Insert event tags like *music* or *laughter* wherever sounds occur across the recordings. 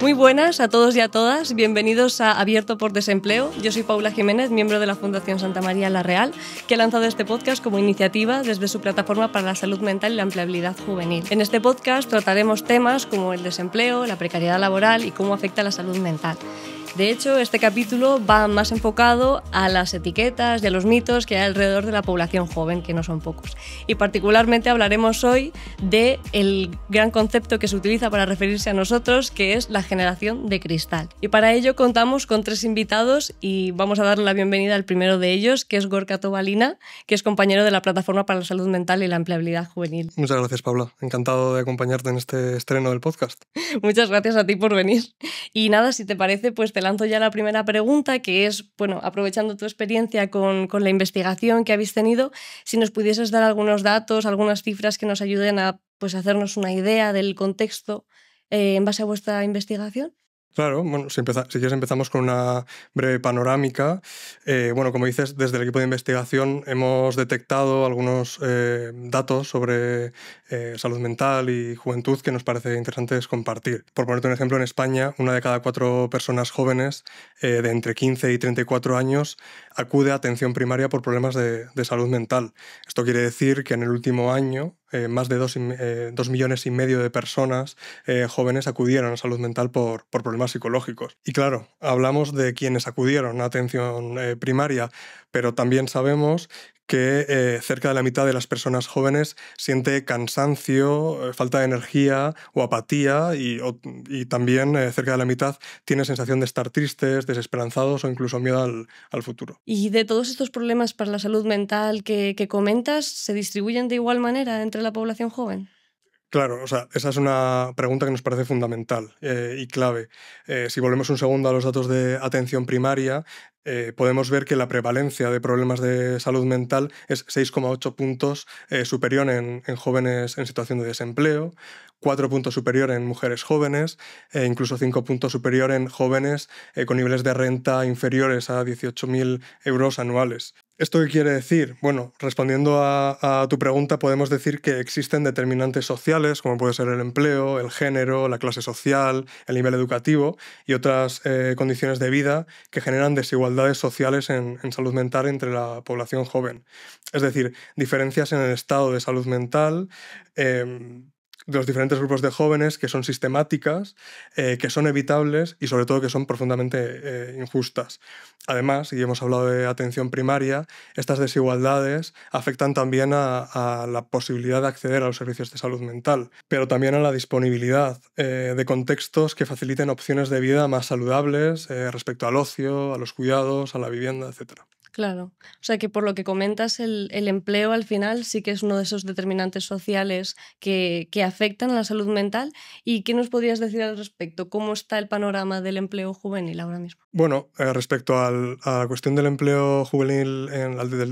Muy buenas a todos y a todas, bienvenidos a Abierto por Desempleo. Yo soy Paula Jiménez, miembro de la Fundación Santa María La Real, que ha lanzado este podcast como iniciativa desde su plataforma para la salud mental y la empleabilidad juvenil. En este podcast trataremos temas como el desempleo, la precariedad laboral y cómo afecta a la salud mental. De hecho, este capítulo va más enfocado a las etiquetas y a los mitos que hay alrededor de la población joven, que no son pocos. Y particularmente hablaremos hoy de gran concepto que se utiliza para referirse a nosotros, que es la generación de cristal. Y para ello contamos con tres invitados y vamos a darle la bienvenida al primero de ellos, que es Gorka Tobalina, que es compañero de la Plataforma para la Salud Mental y la Empleabilidad Juvenil. Muchas gracias, pablo Encantado de acompañarte en este estreno del podcast. *laughs* Muchas gracias a ti por venir. Y nada, si te parece, pues Adelanto ya la primera pregunta, que es, bueno, aprovechando tu experiencia con, la investigación que habéis tenido, si nos pudieses dar algunos datos, algunas cifras que nos ayuden a pues, hacernos una idea del contexto eh, en base a vuestra investigación. Claro, bueno, si, si, quieres empezamos con una breve panorámica. Eh, bueno, como dices, desde el equipo de investigación hemos detectado algunos eh, datos sobre eh, salud mental y juventud que nos parece interesante compartir. Por ponerte un ejemplo, en España una de cada cuatro personas jóvenes de entre 15 y 34 años acude a atención primaria por problemas de, salud mental. Esto quiere decir que en el último año eh, más de eh, dos millones y medio de personas eh, jóvenes acudieron a salud mental por, por, problemas psicológicos. Y claro, hablamos de quienes acudieron a atención primaria, pero también sabemos que eh, cerca de la mitad de las personas jóvenes siente cansancio, eh, falta de energía o apatía y, también eh, cerca de la mitad tiene sensación de estar tristes, desesperanzados o incluso miedo al, futuro. ¿Y de todos estos problemas para la salud mental que comentas, se distribuyen de igual manera entre la población joven? Claro, o sea, esa es una pregunta que nos parece fundamental eh, y clave. Eh, si volvemos un segundo a los datos de atención primaria, eh, podemos ver que la prevalencia de problemas de salud mental es 6,8 puntos superior en, en, jóvenes en situación de desempleo, 4 puntos superior en mujeres jóvenes e incluso 5 puntos superior en jóvenes con niveles de renta inferiores a 18.000 euros anuales. ¿Esto qué quiere decir? Bueno, respondiendo a, tu pregunta, podemos decir que existen determinantes sociales, como puede ser el empleo, el género, la clase social, el nivel educativo y otras eh, condiciones de vida que generan desigualdades sociales en, salud mental entre la población joven. Es decir, diferencias en el estado de salud mental, em, de los diferentes grupos de jóvenes que son sistemáticas, eh, que son evitables y sobre todo que son profundamente eh, injustas. Además, y hemos hablado de atención primaria, estas desigualdades afectan también a, la posibilidad de acceder a los servicios de salud mental, pero también a la disponibilidad eh, de contextos que faciliten opciones de vida más saludables respecto al ocio, a los cuidados, a la vivienda, etc. Claro. O sea que por lo que comentas, el, empleo al final sí que es uno de esos determinantes sociales que, afectan a la salud mental. ¿Y qué nos podrías decir al respecto? ¿Cómo está el panorama del empleo juvenil ahora mismo? Bueno, eh, respecto a la cuestión del empleo juvenil,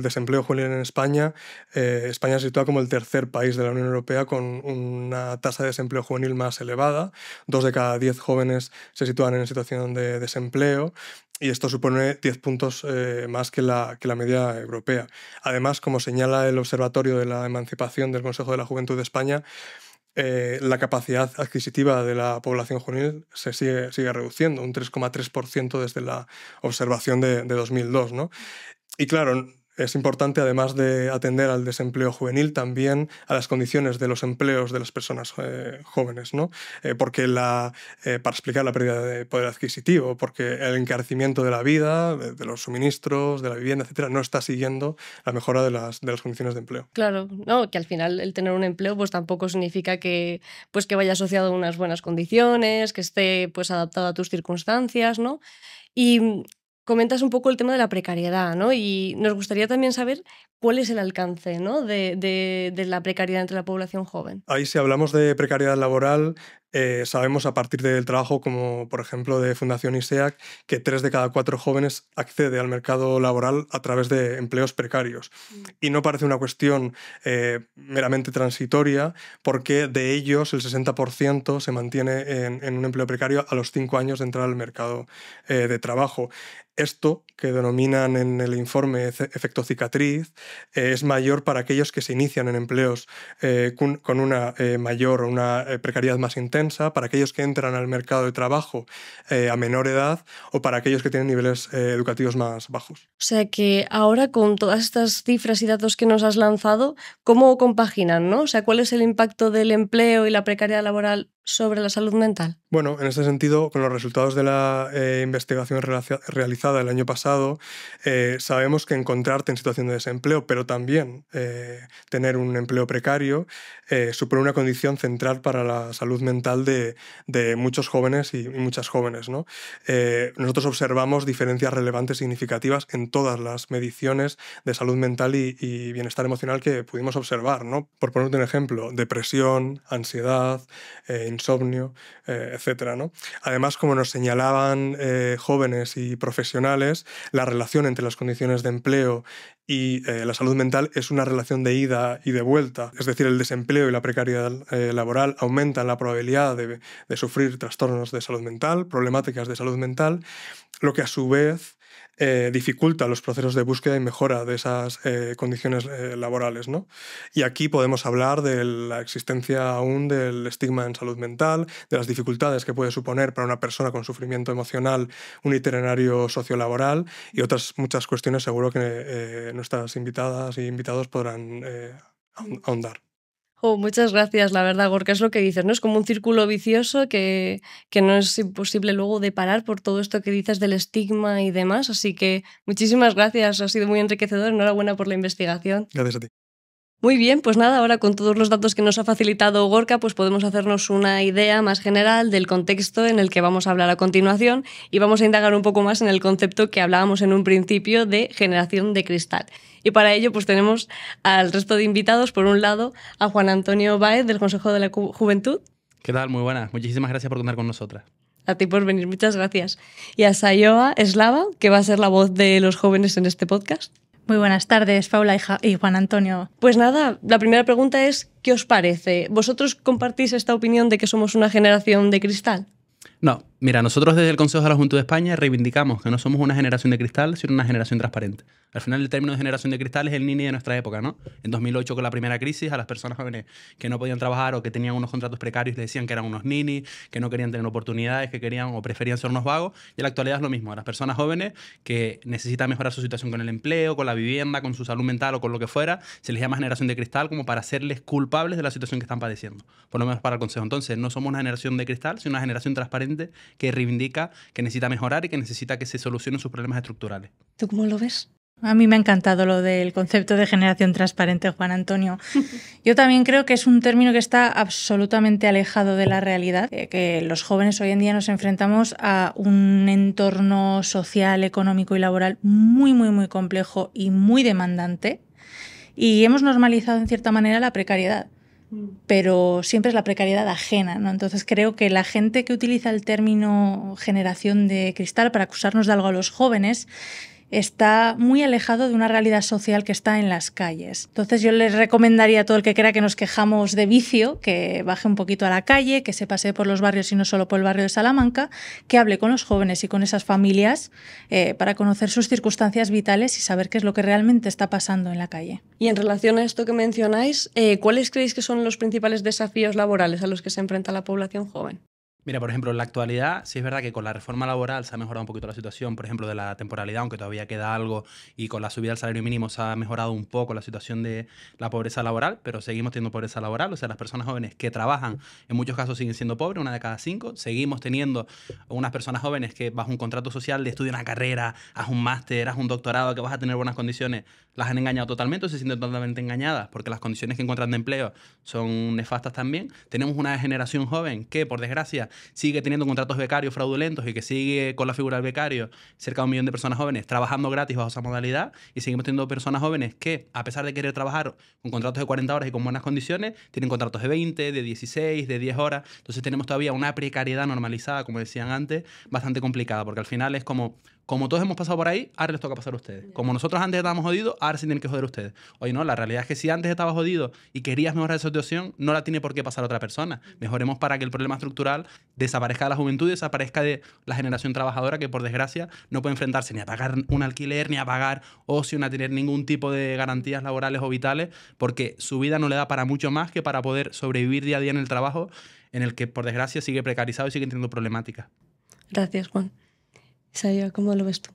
desempleo juvenil en España, eh, España se sitúa como el tercer país de la Unión Europea con una tasa de desempleo juvenil más elevada. Dos de cada diez jóvenes se sitúan en situación de desempleo y esto supone 10 puntos eh, más que la, que la media europea. Además, como señala el Observatorio de la Emancipación del Consejo de la Juventud de España, eh, la capacidad adquisitiva de la población juvenil se sigue, sigue reduciendo, un 3,3% desde la observación de, 2002. ¿no? Y claro, es importante, además de atender al desempleo juvenil, también a las condiciones de los empleos de las personas eh, jóvenes, ¿no? Eh, porque la, eh, para explicar la pérdida de poder adquisitivo, porque el encarecimiento de la vida, de, de los suministros, de la vivienda, etcétera, no está siguiendo la mejora de las, de las, condiciones de empleo. Claro, no, que al final el tener un empleo pues tampoco significa que, pues, que vaya asociado a unas buenas condiciones, que esté pues adaptado a tus circunstancias, ¿no? Y comentas un poco el tema de la precariedad, ¿no? Y nos gustaría también saber cuál es el alcance de, la precariedad entre la población joven. Ahí si hablamos de precariedad laboral, eh, sabemos a partir del trabajo, como por ejemplo de Fundación ISEAC, que tres de cada cuatro jóvenes accede al mercado laboral a través de empleos precarios. Mm. Y no parece una cuestión eh, meramente transitoria, porque de ellos el 60% se mantiene en, un empleo precario a los cinco años de entrar al mercado eh, de trabajo. Esto, que denominan en el informe efecto cicatriz, es mayor para aquellos que se inician en empleos con una mayor o una precariedad más intensa para aquellos que entran al mercado de trabajo eh, a menor edad o para aquellos que tienen niveles eh, educativos más bajos. O sea que ahora con todas estas cifras y datos que nos has lanzado, ¿cómo compaginan? ¿no? O sea, ¿cuál es el impacto del empleo y la precariedad laboral sobre la salud mental? Bueno, en ese sentido, con los resultados de la eh, investigación realizada el año pasado, eh, sabemos que encontrarte en situación de desempleo, pero también eh, tener un empleo precario, supone una condición central para la salud mental de, muchos jóvenes y, muchas jóvenes. nosotros observamos diferencias relevantes y significativas en todas las mediciones de salud mental y, bienestar emocional que pudimos observar. ¿no? Por ponerte un ejemplo, depresión, ansiedad, insomnio, Etcétera. Además, como nos señalaban eh, jóvenes y profesionales, la relación entre las condiciones de empleo y eh, la salud mental es una relación de ida y de vuelta. Es decir, el desempleo y la precariedad eh, laboral aumentan la probabilidad de sufrir trastornos de salud mental, problemáticas de salud mental, lo que a su vez eh, dificulta los procesos de búsqueda y mejora de esas eh, condiciones eh, laborales. ¿no? Y aquí podemos hablar de la existencia aún del estigma en salud mental, de las dificultades que puede suponer para una persona con sufrimiento emocional un itinerario sociolaboral y otras muchas cuestiones seguro que nuestras invitadas y e invitados podrán ahondar. Oh, muchas gracias, la verdad, Gorka, es lo que dices, ¿no? Es como un círculo vicioso que, que, no es imposible luego de parar por todo esto que dices del estigma y demás. Así que muchísimas gracias, ha sido muy enriquecedor. Enhorabuena por la investigación. Gracias a ti. Muy bien, pues nada, ahora con todos los datos que nos ha facilitado Gorka, pues podemos hacernos una idea más general del contexto en el que vamos a hablar a continuación y vamos a indagar un poco más en el concepto que hablábamos en un principio de generación de cristal. Y para ello, pues tenemos al resto de invitados, por un lado, a Juan Antonio Baez del Consejo de la Juventud. ¿Qué tal? Muy buenas. Muchísimas gracias por contar con nosotras. A ti por venir, muchas gracias. Y a Sayoa Slava, que va a ser la voz de los jóvenes en este podcast. Muy buenas tardes, Paula y, Juan Antonio. Pues nada, la primera pregunta es, ¿qué os parece? ¿Vosotros compartís esta opinión de que somos una generación de cristal? No, Mira, nosotros desde el Consejo de la Junta de España reivindicamos que no somos una generación de cristal, sino una generación transparente. Al final el término de generación de cristal es el nini de nuestra época, ¿no? En 2008 con la primera crisis a las personas jóvenes que no podían trabajar o que tenían unos contratos precarios le decían que eran unos nini, que no querían tener oportunidades, que querían o preferían ser unos vagos. Y en la actualidad es lo mismo, a las personas jóvenes que necesitan mejorar su situación con el empleo, con la vivienda, con su salud mental o con lo que fuera, se les llama generación de cristal como para hacerles culpables de la situación que están padeciendo. Por lo menos para el Consejo. Entonces, no somos una generación de cristal, sino una generación transparente que reivindica que necesita mejorar y que necesita que se solucionen sus problemas estructurales. ¿Tú cómo lo ves? A mí me ha encantado lo del concepto de generación transparente, Juan Antonio. *laughs* Yo también creo que es un término que está absolutamente alejado de la realidad, eh, que los jóvenes hoy en día nos enfrentamos a un entorno social, económico y laboral muy, muy, muy complejo y muy demandante. Y hemos normalizado en cierta manera la precariedad pero siempre es la precariedad ajena. ¿no? Entonces creo que la gente que utiliza el término generación de cristal para acusarnos de algo a los jóvenes está muy alejado de una realidad social que está en las calles. Entonces yo les recomendaría a todo el que crea que nos quejamos de vicio, que baje un poquito a la calle, que se pase por los barrios y no solo por el barrio de Salamanca, que hable con los jóvenes y con esas familias eh, para conocer sus circunstancias vitales y saber qué es lo que realmente está pasando en la calle. Y en relación a esto que mencionáis, eh, ¿cuáles creéis que son los principales desafíos laborales a los que se enfrenta la población joven? Mira, por ejemplo, en la actualidad sí es verdad que con la reforma laboral se ha mejorado un poquito la situación, por ejemplo, de la temporalidad, aunque todavía queda algo, y con la subida del salario mínimo se ha mejorado un poco la situación de la pobreza laboral, pero seguimos teniendo pobreza laboral, o sea, las personas jóvenes que trabajan en muchos casos siguen siendo pobres, una de cada cinco, seguimos teniendo unas personas jóvenes que bajo un contrato social de estudio una carrera, haz un máster, haz un doctorado, que vas a tener buenas condiciones, las han engañado totalmente o se sienten totalmente engañadas porque las condiciones que encuentran de empleo son nefastas también. Tenemos una generación joven que, por desgracia, sigue teniendo contratos becarios fraudulentos y que sigue con la figura del becario cerca de un millón de personas jóvenes trabajando gratis bajo esa modalidad y seguimos teniendo personas jóvenes que, a pesar de querer trabajar con contratos de 40 horas y con buenas condiciones, tienen contratos de 20, de 16, de 10 horas. Entonces tenemos todavía una precariedad normalizada, como decían antes, bastante complicada, porque al final es como como todos hemos pasado por ahí, ahora les toca pasar a ustedes. Como nosotros antes estábamos jodidos, ahora se tienen que joder ustedes. Hoy no, la realidad es que si antes estabas jodido y querías mejorar esa situación, no la tiene por qué pasar a otra persona. Mejoremos para que el problema estructural desaparezca de la juventud y desaparezca de la generación trabajadora que, por desgracia, no puede enfrentarse ni a pagar un alquiler, ni a pagar ocio, ni a tener ningún tipo de garantías laborales o vitales, porque su vida no le da para mucho más que para poder sobrevivir día a día en el trabajo en el que, por desgracia, sigue precarizado y sigue teniendo problemáticas. Gracias, Juan. Saya, ¿cómo lo ves tú?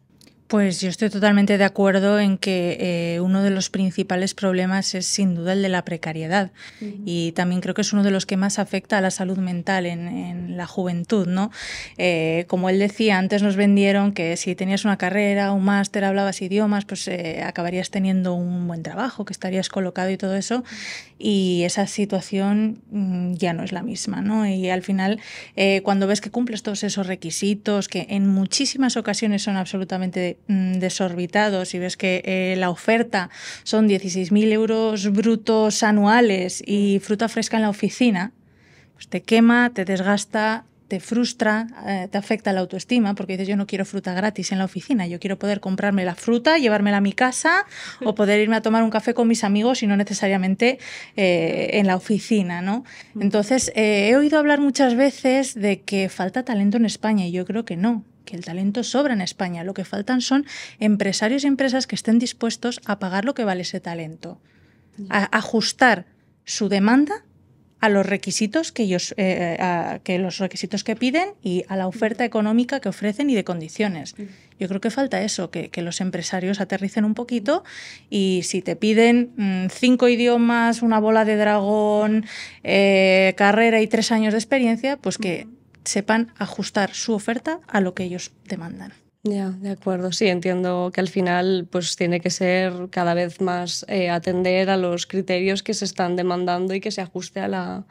Pues yo estoy totalmente de acuerdo en que eh, uno de los principales problemas es sin duda el de la precariedad y también creo que es uno de los que más afecta a la salud mental en, la juventud, ¿no? Eh, como él decía, antes nos vendieron que si tenías una carrera, un máster, hablabas idiomas, pues eh, acabarías teniendo un buen trabajo, que estarías colocado y todo eso y esa situación mm, ya no es la misma, ¿no? Y al final cuando ves que cumples todos esos requisitos que en muchísimas ocasiones son absolutamente Mm, desorbitados si ves que eh, la oferta son 16.000 euros brutos anuales y fruta fresca en la oficina, pues te quema, te desgasta, te frustra, eh, te afecta la autoestima, porque dices yo no quiero fruta gratis en la oficina, yo quiero poder comprarme la fruta, llevármela a mi casa o poder irme a tomar un café con mis amigos y no necesariamente eh, en la oficina, Entonces, he oído hablar muchas veces de que falta talento en España y yo creo que no que el talento sobra en España. Lo que faltan son empresarios y empresas que estén dispuestos a pagar lo que vale ese talento, a ajustar su demanda a los requisitos que ellos eh, eh, que los requisitos que piden y a la oferta económica que ofrecen y de condiciones. Yo creo que falta eso, que, los empresarios aterricen un poquito y si te piden mm, cinco idiomas, una bola de dragón, eh, carrera y tres años de experiencia, pues que sepan ajustar su oferta a lo que ellos demandan. Ya, de acuerdo. Sí, entiendo que al final pues tiene que ser cada vez más eh, atender a los criterios que se están demandando y que se ajuste a la,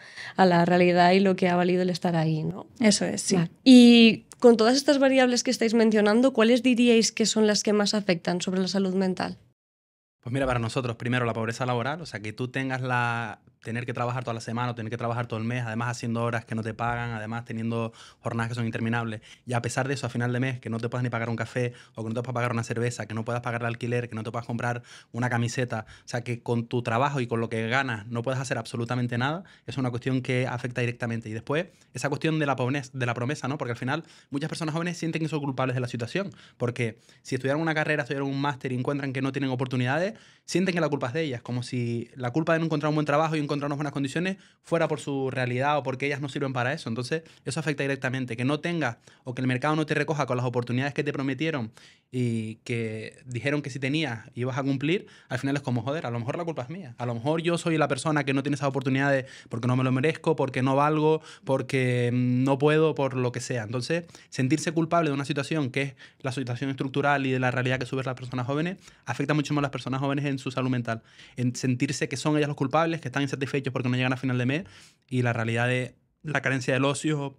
realidad y lo que ha valido el estar ahí, ¿no? Eso es, sí. Y con todas estas variables que estáis mencionando, ¿cuáles diríais que son las que más afectan sobre la salud mental? Pues mira, para nosotros, primero la pobreza laboral, o sea, que tú tengas la. tener que trabajar toda la semana, o tener que trabajar todo el mes, además haciendo horas que no te pagan, además teniendo jornadas que son interminables, y a pesar de eso, a final de mes, que no te puedas ni pagar un café, o que no te puedas pagar una cerveza, que no puedas pagar el alquiler, que no te puedas comprar una camiseta, o sea, que con tu trabajo y con lo que ganas no puedes hacer absolutamente nada, es una cuestión que afecta directamente. Y después, esa cuestión de la, de la promesa, ¿no? Porque al final, muchas personas jóvenes sienten que son culpables de la situación, porque si estudiaron una carrera, estudiaron un máster y encuentran que no tienen oportunidades, sienten que la culpa es de ellas, como si la culpa de no encontrar un buen trabajo y encontrar unas buenas condiciones fuera por su realidad o porque ellas no sirven para eso. Entonces, eso afecta directamente. Que no tengas o que el mercado no te recoja con las oportunidades que te prometieron y que dijeron que si tenías ibas a cumplir, al final es como, joder, a lo mejor la culpa es mía. A lo mejor yo soy la persona que no tiene esas oportunidades porque no me lo merezco, porque no valgo, porque mm, no puedo, por lo que sea. Entonces, sentirse culpable de una situación que es la situación estructural y de la realidad que suben las personas jóvenes afecta mucho más a las personas jóvenes en su salud mental, en sentirse que son ellas los culpables, que están insatisfechos porque no llegan a final de mes y la realidad de la carencia del ocio,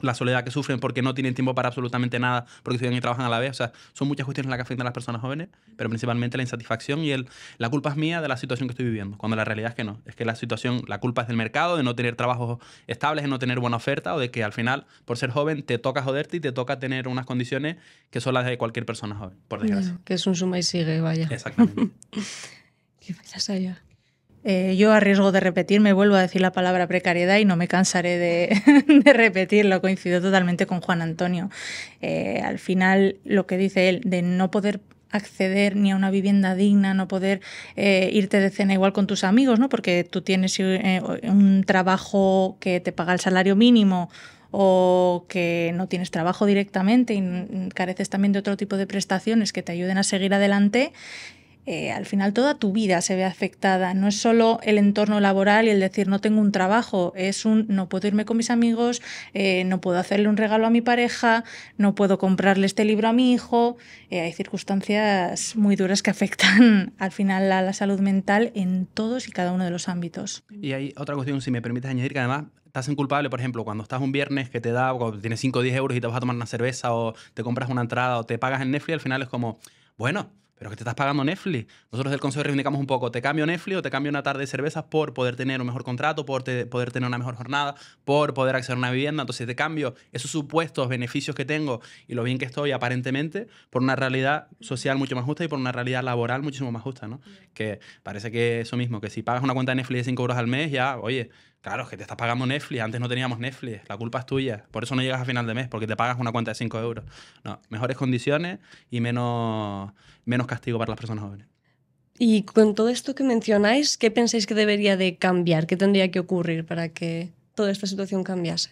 la soledad que sufren porque no tienen tiempo para absolutamente nada, porque estudian y trabajan a la vez. O sea, son muchas cuestiones las que afectan a las personas jóvenes, pero principalmente la insatisfacción y el, la culpa es mía de la situación que estoy viviendo, cuando la realidad es que no. Es que la situación, la culpa es del mercado, de no tener trabajos estables, de no tener buena oferta, o de que al final, por ser joven, te toca joderte y te toca tener unas condiciones que son las de cualquier persona joven, por desgracia. que es un suma y sigue, vaya. Exactamente. *laughs* ¿Qué pasa allá? Eh, yo a riesgo de repetirme vuelvo a decir la palabra precariedad y no me cansaré de, *laughs* repetirlo, coincido totalmente con Juan Antonio. Eh, al final lo que dice él de no poder acceder ni a una vivienda digna, no poder eh, irte de cena igual con tus amigos, ¿no? Porque tú tienes un trabajo que te paga el salario mínimo o que no tienes trabajo directamente y careces también de otro tipo de prestaciones que te ayuden a seguir adelante eh, al final toda tu vida se ve afectada. No es solo el entorno laboral y el decir no tengo un trabajo, es un no puedo irme con mis amigos, eh, no puedo hacerle un regalo a mi pareja, no puedo comprarle este libro a mi hijo. Eh, hay circunstancias muy duras que afectan *laughs* al final a la salud mental en todos y cada uno de los ámbitos. Y hay otra cuestión, si me permites añadir, que además estás inculpable, culpable, por ejemplo, cuando estás un viernes que te da, tienes 5 o 10 euros y te vas a tomar una cerveza o te compras una entrada o te pagas en Netflix, al final es como, bueno, pero que te estás pagando Netflix. Nosotros del Consejo reivindicamos un poco, te cambio Netflix o te cambio una tarde de cervezas por poder tener un mejor contrato, por poder tener una mejor jornada, por poder acceder a una vivienda. Entonces te cambio esos supuestos beneficios que tengo y lo bien que estoy aparentemente por una realidad social mucho más justa y por una realidad laboral muchísimo más justa, ¿no? Mm. Que parece que eso mismo, que si pagas una cuenta de Netflix de 5 euros al mes, ya, oye, Claro, es que te estás pagando Netflix. Antes no teníamos Netflix. La culpa es tuya. Por eso no llegas a final de mes, porque te pagas una cuenta de 5 euros. No, mejores condiciones y menos, menos castigo para las personas jóvenes. Y con todo esto que mencionáis, ¿qué pensáis que debería de cambiar? ¿Qué tendría que ocurrir para que toda esta situación cambiase?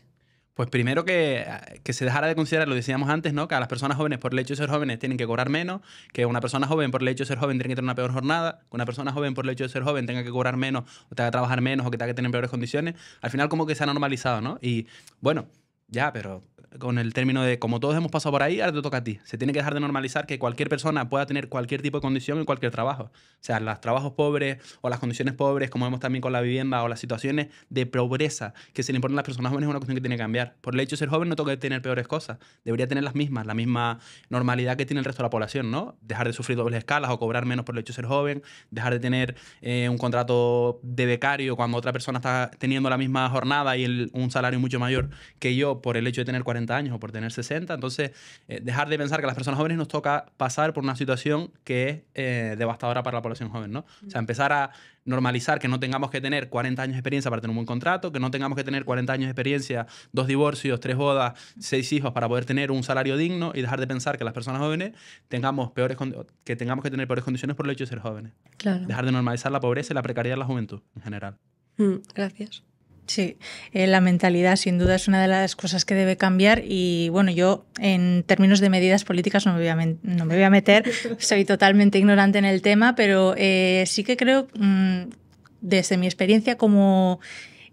Pues primero eh, que, se dejara de considerar, lo decíamos antes, ¿no? Que a las personas jóvenes por el hecho de ser jóvenes tienen que cobrar menos, que una persona joven por el hecho de ser joven tiene que tener una peor jornada, que una persona joven por el hecho de ser joven tenga que cobrar menos o tenga que trabajar menos o que tenga que tener peores condiciones. Al final como que se ha normalizado, ¿no? Y bueno, ya, pero con el término de como todos hemos pasado por ahí, ahora te toca a ti. Se tiene que dejar de normalizar que cualquier persona pueda tener cualquier tipo de condición en cualquier trabajo. O sea, los trabajos pobres o las condiciones pobres, como vemos también con la vivienda o las situaciones de pobreza que se le imponen a las personas jóvenes, es una cuestión que tiene que cambiar. Por el hecho de ser joven no toca tener peores cosas. Debería tener las mismas, la misma normalidad que tiene el resto de la población, ¿no? Dejar de sufrir dobles escalas o cobrar menos por el hecho de ser joven, dejar de tener eh, un contrato de becario cuando otra persona está teniendo la misma jornada y un salario mucho mayor que yo por el hecho de tener 40 años o por tener 60. Entonces, eh, dejar de pensar que a las personas jóvenes nos toca pasar por una situación que es eh, devastadora para la población joven, ¿no? O sea, empezar a normalizar que no tengamos que tener 40 años de experiencia para tener un buen contrato, que no tengamos que tener 40 años de experiencia, dos divorcios, tres bodas, seis hijos para poder tener un salario digno y dejar de pensar que las personas jóvenes tengamos peores que tengamos que tener peores condiciones por el hecho de ser jóvenes. Claro. Dejar de normalizar la pobreza y la precariedad de la juventud en general. Mm, gracias. Sí, eh, la mentalidad sin duda es una de las cosas que debe cambiar y bueno, yo en términos de medidas políticas no me voy a, no me voy a meter, *laughs* soy totalmente ignorante en el tema, pero eh, sí que creo, mm, desde mi experiencia como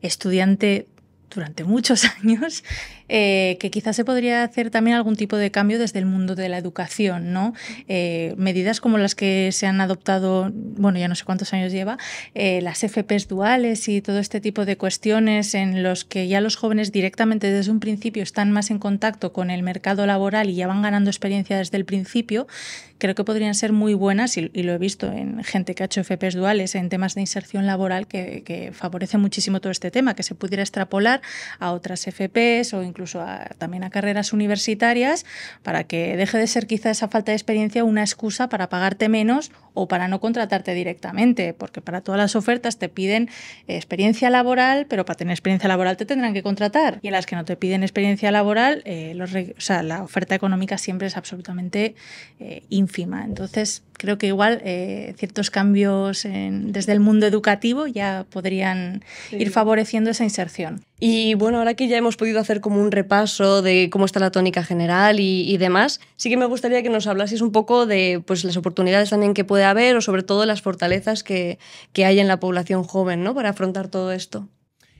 estudiante durante muchos *laughs* años, eh, que quizás se podría hacer también algún tipo de cambio desde el mundo de la educación, ¿no? Eh, medidas como las que se han adoptado, bueno, ya no sé cuántos años lleva, eh, las FPs duales y todo este tipo de cuestiones en los que ya los jóvenes directamente desde un principio están más en contacto con el mercado laboral y ya van ganando experiencia desde el principio, creo que podrían ser muy buenas y, lo he visto en gente que ha hecho FPs duales en temas de inserción laboral que, que favorece muchísimo todo este tema, que se pudiera extrapolar a otras FPs o incluso incluso también a carreras universitarias, para que deje de ser quizá esa falta de experiencia una excusa para pagarte menos o para no contratarte directamente, porque para todas las ofertas te piden experiencia laboral, pero para tener experiencia laboral te tendrán que contratar. Y en las que no te piden experiencia laboral, eh, la oferta económica siempre es absolutamente eh, ínfima. Entonces, creo que igual eh, ciertos cambios desde el mundo educativo ya podrían ir favoreciendo esa inserción. Y bueno, ahora que ya hemos podido hacer como un repaso de cómo está la tónica general y, demás, sí que me gustaría que nos hablases un poco de pues, las oportunidades también que puede haber o sobre todo las fortalezas que, que hay en la población joven ¿no? para afrontar todo esto.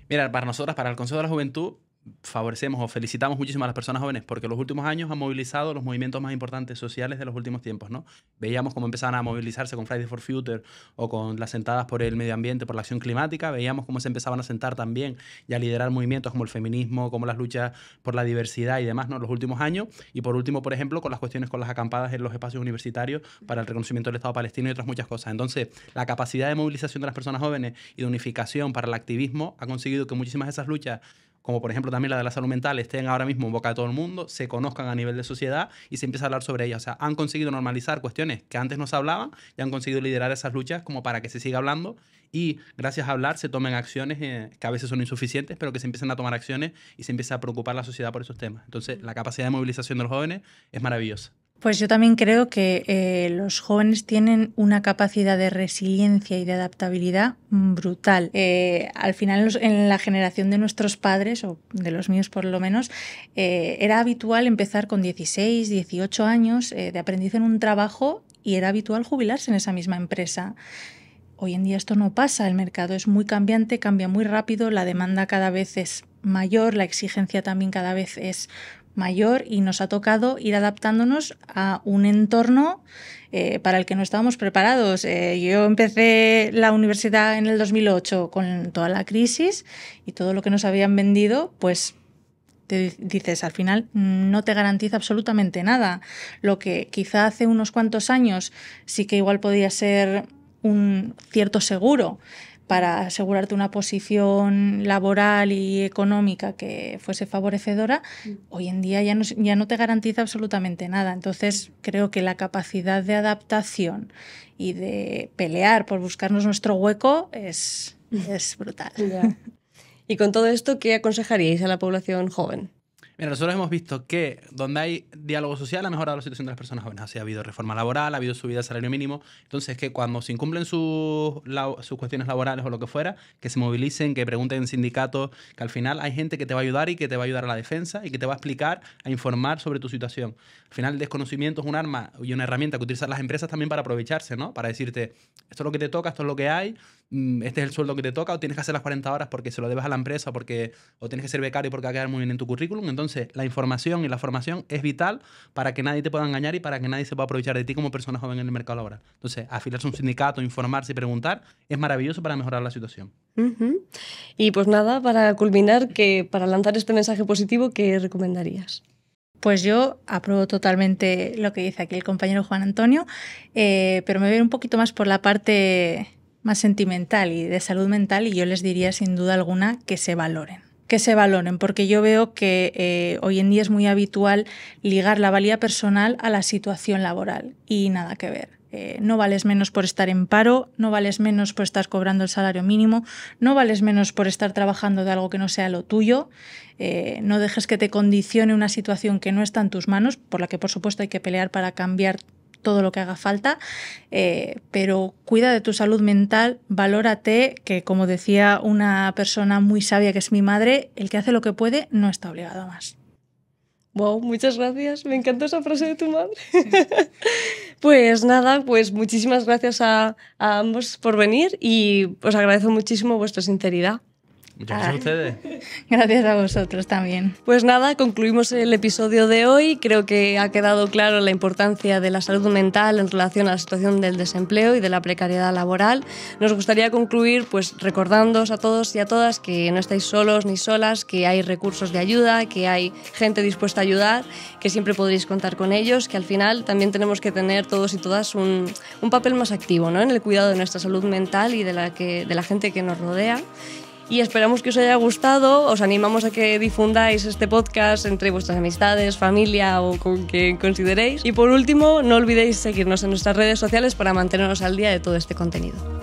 Mira, para nosotras, para el Consejo de la Juventud, favorecemos o felicitamos muchísimo a las personas jóvenes porque los últimos años han movilizado los movimientos más importantes sociales de los últimos tiempos, ¿no? Veíamos cómo empezaban a movilizarse con Fridays for Future o con las sentadas por el medio ambiente, por la acción climática, veíamos cómo se empezaban a sentar también y a liderar movimientos como el feminismo, como las luchas por la diversidad y demás, ¿no? Los últimos años y por último, por ejemplo, con las cuestiones con las acampadas en los espacios universitarios para el reconocimiento del Estado palestino y otras muchas cosas. Entonces, la capacidad de movilización de las personas jóvenes y de unificación para el activismo ha conseguido que muchísimas de esas luchas como por ejemplo también la de la salud mental, estén ahora mismo en boca de todo el mundo, se conozcan a nivel de sociedad y se empieza a hablar sobre ellas. O sea, han conseguido normalizar cuestiones que antes no se hablaban y han conseguido liderar esas luchas como para que se siga hablando y gracias a hablar se tomen acciones eh, que a veces son insuficientes, pero que se empiezan a tomar acciones y se empieza a preocupar la sociedad por esos temas. Entonces, la capacidad de movilización de los jóvenes es maravillosa. Pues yo también creo que eh, los jóvenes tienen una capacidad de resiliencia y de adaptabilidad brutal. Eh, al final, en la generación de nuestros padres, o de los míos por lo menos, eh, era habitual empezar con 16, 18 años de aprendiz en un trabajo y era habitual jubilarse en esa misma empresa. Hoy en día esto no pasa, el mercado es muy cambiante, cambia muy rápido, la demanda cada vez es mayor, la exigencia también cada vez es mayor y nos ha tocado ir adaptándonos a un entorno eh, para el que no estábamos preparados. Eh, yo empecé la universidad en el 2008 con toda la crisis y todo lo que nos habían vendido, pues te dices, al final mm, no te garantiza absolutamente nada. Lo que quizá hace unos cuantos años sí que igual podía ser un cierto seguro para asegurarte una posición laboral y económica que fuese favorecedora, mm. hoy en día ya no, te garantiza absolutamente nada. Entonces, creo que la capacidad de adaptación y de pelear por buscarnos nuestro hueco es, *laughs* brutal. Y con todo esto, ¿qué aconsejaríais a la población joven? Mira, nosotros hemos visto que donde hay diálogo social ha mejorado la situación de las personas jóvenes. ha habido reforma laboral, ha habido subida de salario mínimo. Entonces, que cuando se incumplen sus, cuestiones laborales o lo que fuera, que se movilicen, que pregunten en sindicatos, que al final hay gente que te va a ayudar y que te va a ayudar a la defensa y que te va a explicar, a informar sobre tu situación. Al final, el desconocimiento es un arma y una herramienta que utilizan las empresas también para aprovecharse, ¿no? Para decirte, esto es lo que te toca, esto es lo que hay, Mm, este es el sueldo que te toca, o tienes que hacer las 40 horas porque se lo debes a la empresa, porque, o tienes que ser becario porque va a quedar muy bien en tu currículum. Entonces, la información y la formación es vital para que nadie te pueda engañar y para que nadie se pueda aprovechar de ti como persona joven en el mercado laboral. Entonces, afiliarse a un sindicato, informarse y preguntar es maravilloso para mejorar la situación. Y pues nada, para culminar, que para lanzar este mensaje positivo, ¿qué recomendarías? Pues yo apruebo totalmente lo que dice aquí el compañero Juan Antonio, eh, pero me voy un poquito más por la parte más sentimental y de salud mental y yo les diría sin duda alguna que se valoren que se valoren, porque yo veo que eh, hoy en día es muy habitual ligar la valía personal a la situación laboral y nada que ver. Eh, no vales menos por estar en paro, no vales menos por estar cobrando el salario mínimo, no vales menos por estar trabajando de algo que no sea lo tuyo, eh, no dejes que te condicione una situación que no está en tus manos, por la que por supuesto hay que pelear para cambiar todo lo que haga falta, eh, pero cuida de tu salud mental, valórate, que como decía una persona muy sabia que es mi madre, el que hace lo que puede no está obligado a más. Wow, muchas gracias. Me encantó esa frase de tu madre. *laughs* pues nada, pues muchísimas gracias a ambos por venir y os agradezco muchísimo vuestra sinceridad. Muchas gracias a Gracias a vosotros también. Pues nada, concluimos el episodio de hoy. Creo que ha quedado claro la importancia de la salud mental en relación a la situación del desempleo y de la precariedad laboral. Nos gustaría concluir pues recordándoos a todos y a todas que no estáis solos ni solas, que hay recursos de ayuda, que hay gente dispuesta a ayudar, que siempre podréis contar con ellos, que al final también tenemos que tener todos y todas un, papel más activo ¿no? en el cuidado de nuestra salud mental y de la, que, de la gente que nos rodea y esperamos que os haya gustado. Os animamos a que difundáis este podcast entre vuestras amistades, familia o con quien consideréis. Y por último, no olvidéis seguirnos en nuestras redes sociales para mantenernos al día de todo este contenido.